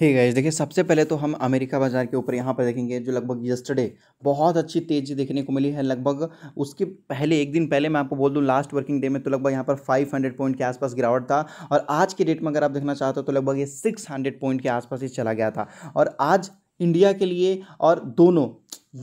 hey guys देखिए सबसे पहले तो हम अमेरिका बाजार के ऊपर यहाँ पर देखेंगे जो लगभग यस्टरडे बहुत अच्छी तेज़ी देखने को मिली है लगभग उसके पहले एक दिन पहले मैं आपको बोल दूँ लास्ट वर्किंग डे में तो लगभग यहाँ पर 500 पॉइंट के आसपास गिरावट था और आज के डेट में अगर आप देखना चाहते हो तो लगभग ये सिक्स पॉइंट के आसपास ही चला गया था और आज इंडिया के लिए और दोनों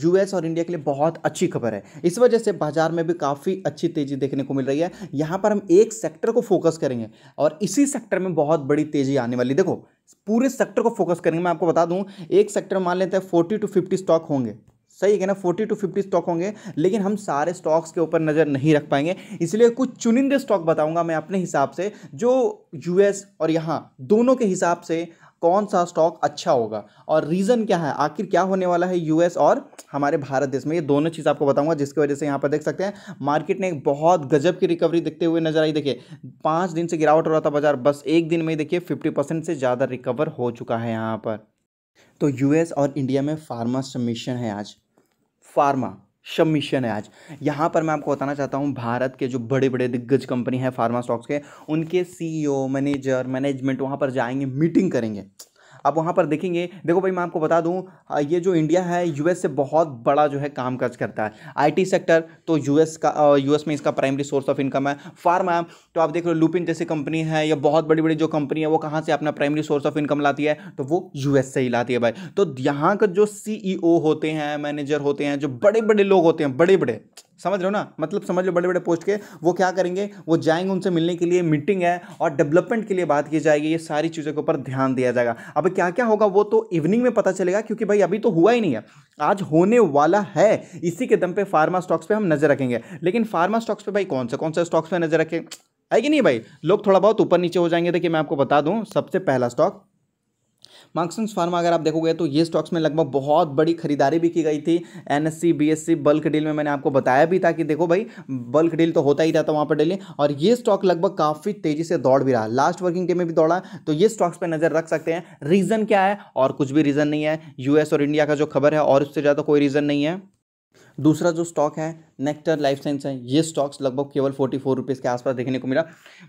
यूएस और इंडिया के लिए बहुत अच्छी खबर है इस वजह से बाजार में भी काफ़ी अच्छी तेज़ी देखने को मिल रही है यहाँ पर हम एक सेक्टर को फोकस करेंगे और इसी सेक्टर में बहुत बड़ी तेज़ी आने वाली देखो पूरे सेक्टर को फोकस करेंगे मैं आपको बता दूं एक सेक्टर मान लेते हैं फोर्टी टू फिफ्टी स्टॉक होंगे सही है ना फोर्टी टू फिफ्टी स्टॉक होंगे लेकिन हम सारे स्टॉक्स के ऊपर नज़र नहीं रख पाएंगे इसलिए कुछ चुनिंदे स्टॉक बताऊंगा मैं अपने हिसाब से जो यूएस और यहाँ दोनों के हिसाब से कौन सा स्टॉक अच्छा होगा और रीज़न क्या है आखिर क्या होने वाला है यूएस और हमारे भारत देश में ये दोनों चीज़ आपको बताऊंगा जिसकी वजह से यहाँ पर देख सकते हैं मार्केट ने एक बहुत गजब की रिकवरी देखते हुए नजर आई देखिए पाँच दिन से गिरावट हो रहा था बाजार बस एक दिन में देखिए फिफ्टी से ज़्यादा रिकवर हो चुका है यहाँ पर तो यूएस और इंडिया में फार्मा सबमिशन है आज फार्मा सबमिशन है आज यहाँ पर मैं आपको बताना चाहता हूँ भारत के जो बड़े बड़े दिग्गज कंपनी है फार्मा स्टॉक्स के उनके सीईओ मैनेजर मैनेजमेंट वहाँ पर जाएंगे मीटिंग करेंगे अब वहाँ पर देखेंगे देखो भाई मैं आपको बता दूँ ये जो इंडिया है यूएस से बहुत बड़ा जो है काम काज करता है आईटी सेक्टर तो यूएस का यूएस में इसका प्राइमरी सोर्स ऑफ इनकम है फार्मा तो आप देख रहे हो लुपिन जैसी कंपनी है या बहुत बड़ी बड़ी जो कंपनी है वो कहाँ से अपना प्राइमरी सोर्स ऑफ इनकम लाती है तो वो यूएस से ही लाती है भाई तो यहाँ का जो सीईओ e होते हैं मैनेजर होते हैं जो बड़े बड़े लोग होते हैं बड़े बड़े समझ रहे हो ना मतलब समझ लो बड़े बड़े पोस्ट के वो क्या करेंगे वो जाएंगे उनसे मिलने के लिए मीटिंग है और डेवलपमेंट के लिए बात की जाएगी ये सारी चीज़ों के ऊपर ध्यान दिया जाएगा अब क्या क्या होगा वो तो इवनिंग में पता चलेगा क्योंकि भाई अभी तो हुआ ही नहीं है आज होने वाला है इसी के दम पे फार्मा स्टॉक्स पर हम नज़र रखेंगे लेकिन फार्मा स्टॉक्स पर भाई कौन से कौन से स्टॉक्स पर नज़र रखें है कि नहीं भाई लोग थोड़ा बहुत ऊपर नीचे हो जाएंगे देखिए तो मैं आपको बता दूं सबसे पहला स्टॉक मार्क्सन्स फार्मा अगर आप देखोगे तो ये स्टॉक्स में लगभग बहुत बड़ी खरीदारी भी की गई थी एनएससी बीएससी बल्क डील में मैंने आपको बताया भी था कि देखो भाई बल्क डील तो होता ही रहता वहाँ पर डेली और ये स्टॉक लगभग काफ़ी तेज़ी से दौड़ भी रहा लास्ट वर्किंग डे में भी दौड़ा तो ये स्टॉक्स पर नज़र रख सकते हैं रीज़न क्या है और कुछ भी रीज़न नहीं है यूएस और इंडिया का जो खबर है और उससे ज़्यादा कोई रीज़न नहीं है दूसरा जो स्टॉक है नेक्टर लाइफ साइंस है ये स्टॉक्स लगभग केवल फोर्टी फोर रुपीज़ के आसपास देखने को मिला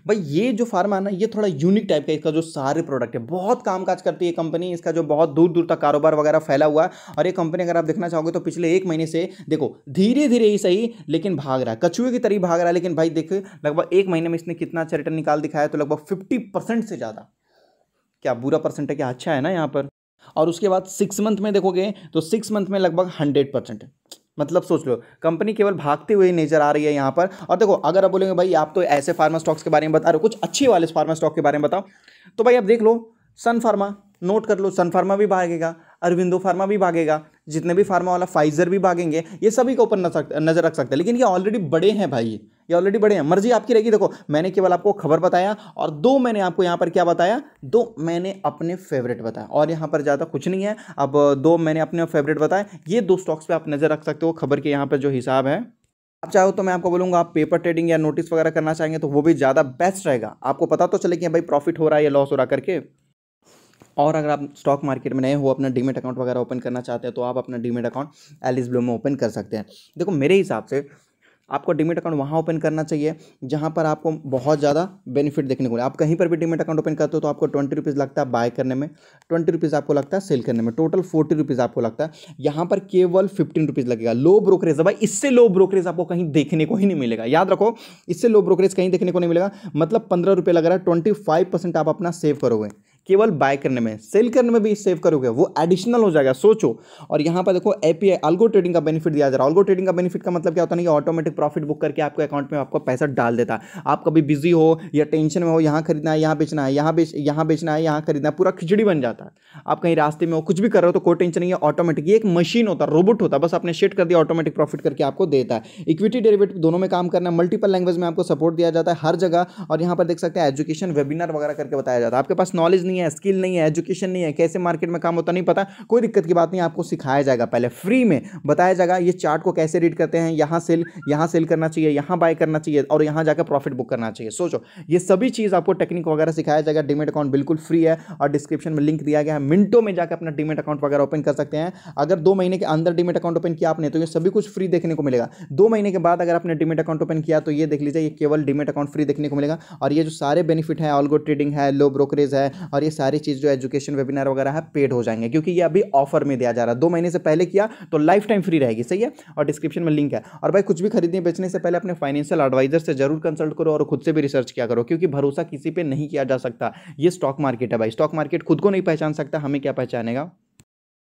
भाई ये जो फार्मा है ना ये थोड़ा यूनिक टाइप का इसका जो सारे प्रोडक्ट है बहुत कामकाज करती है कंपनी इसका जो बहुत दूर दूर तक कारोबार वगैरह फैला हुआ है और ये कंपनी अगर आप देखना चाहोगे तो पिछले एक महीने से देखो धीरे धीरे ही सही लेकिन भाग रहा है कछुए की तरह भाग रहा है लेकिन भाई देख लगभग एक महीने में इसने कितना अच्छा रिटर्न निकाल दिखाया तो लगभग फिफ्टी से ज़्यादा क्या बुरा परसेंट है क्या अच्छा है ना यहाँ पर और उसके बाद सिक्स मंथ में देखोगे तो सिक्स मंथ में लगभग हंड्रेड परसेंट मतलब सोच लो कंपनी केवल भागती हुई नजर आ रही है यहाँ पर और देखो अगर आप बोलेंगे भाई आप तो ऐसे फार्मा स्टॉक्स के बारे में बता रहे हो कुछ अच्छे वाले फार्मा स्टॉक के बारे में बताओ तो भाई आप देख लो सन फार्मा नोट कर लो सन फार्मा भी भागेगा अरविंदो फार्मा भी भागेगा जितने भी फार्मा वाला फाइजर भी भागेंगे ये सभी के ऊपर नजर रख सकते हैं लेकिन ये ऑलरेडी बड़े हैं भाई ये ऑलरेडी बड़े हैं मर्जी आपकी रहेगी देखो मैंने केवल आपको खबर बताया और दो मैंने आपको यहाँ पर क्या बताया दो मैंने अपने फेवरेट बताया और यहाँ पर ज़्यादा कुछ नहीं है अब दो मैंने अपने फेवरेट बताया ये दो स्टॉक्स पर आप नज़र रख सकते हो खबर के यहाँ पर जो हिसाब है आप चाहो तो मैं आपको बोलूँगा आप पेपर ट्रेडिंग या नोटिस वगैरह करना चाहेंगे तो वो भी ज़्यादा बेस्ट रहेगा आपको पता तो चले कि भाई प्रॉफिट हो रहा है या लॉस हो रहा करके और अगर आप स्टॉक मार्केट में नए हो अपना डीमेट अकाउंट वगैरह ओपन करना चाहते हैं तो आप अपना डीमेट अकाउंट एलिस ब्लू में ओपन कर सकते हैं देखो मेरे हिसाब से आपको डिमिट अकाउंट वहाँ ओपन करना चाहिए जहाँ पर आपको बहुत ज़्यादा बेनिफिट देखने को मिले आप कहीं पर भी डिमिट अकाउंट ओपन करते हो तो आपको ट्वेंटी रुपीज़ लगता है बाय करने में ट्वेंटी रुपीज़ आपको लगता है सेल करने में टोटल फोर्टी रुपीज़ आपको लगता है यहाँ पर केवल फिफ्टीन रुपीज़ लगेगा लो ब्रोकरेज है भाई इससे लो ब्रोकरेज आपको कहीं देखने को ही नहीं मिलेगा याद रखो इससे लो ब्रोकरेज कहीं देखने को नहीं मिलेगा मतलब पंद्रह रुपये लग रहा है ट्वेंटी फाइव परसेंट आप अपना सेव करोगे केवल बाय करने में सेल करने में भी सेव करोगे वो एडिशनल हो जाएगा सोचो और यहाँ पर देखो एपीआई अल्गो ट्रेडिंग का बेनिफिट दिया जा रहा है अल्गो ट्रेडिंग का बेनिफिट का मतलब क्या होता है ना कि ऑटोमेटिक प्रॉफिट बुक करके आपके अकाउंट में आपको पैसा डाल देता है आप कभी बिजी हो या टेंशन में हो यहाँ खरीदना है यहाँ बेचना है यहाँ बेच यहाँ बेचना है यहाँ खरीदना है पूरा खिचड़ी बन जाता है आप कहीं रास्ते में हो कुछ भी कर रहे हो तो कोई टेंशन नहीं है ऑटोमेटिक एक मशीन होता है रोबोट होता है बस आपने शेट कर दिया ऑटोमेटिक प्रॉफिट करके आपको देता है इक्विटी डेरिवेटिव दोनों में काम करना है मल्टीपल लैंग्वेज में आपको सपोर्ट दिया जाता है हर जगह और यहाँ पर देख सकते हैं एजुकेशन वेबिनार वगैरह करके बताया जाता है आपके पास नॉलेज नहीं नहीं है स्किल नहीं है एजुकेशन नहीं है कैसे मार्केट में काम होता नहीं पता कोई दिक्कत की बात नहीं आपको सिखाया जाएगा पहले फ्री में बताया जाएगा ये चार्ट को कैसे रीड करते हैं यहाँ सेल यहाँ सेल करना चाहिए यहाँ बाय करना चाहिए और यहाँ जाकर प्रॉफिट बुक करना चाहिए सोचो ये सभी चीज़ आपको टेक्निक वगैरह सिखाया जाएगा डिमेट अकाउंट बिल्कुल फ्री है और डिस्क्रिप्शन में लिंक दिया गया है मिनटों में जाकर अपना डिमेट अकाउंट वगैरह ओपन कर सकते हैं अगर दो महीने के अंदर डिमेट अकाउंट ओपन किया आपने तो ये सभी कुछ फ्री देखने को मिलेगा दो महीने के बाद अगर आपने डिमेट अकाउंट ओपन किया तो ये देख लीजिए ये केवल डिमेट अकाउंट फ्री देखने को मिलेगा और ये जो सारे बेनिफिट है ऑल ट्रेडिंग है लो ब्रोकरेज है और और ये सारी चीज़ जो एजुकेशन वेबिनार वगैरह है पेड हो जाएंगे क्योंकि ये अभी ऑफर में दिया जा रहा है दो महीने से पहले किया तो लाइफ टाइम फ्री रहेगी सही है और डिस्क्रिप्शन में लिंक है और भाई कुछ भी खरीदने बेचने से पहले अपने फाइनेंशियल एडवाइजर से जरूर कंसल्ट करो और खुद से भी रिसर्च किया करो क्योंकि भरोसा किसी पर नहीं किया जा सकता ये स्टॉक मार्केट है भाई स्टॉक मार्केट खुद को नहीं पहचान सकता हमें क्या पहचानेगा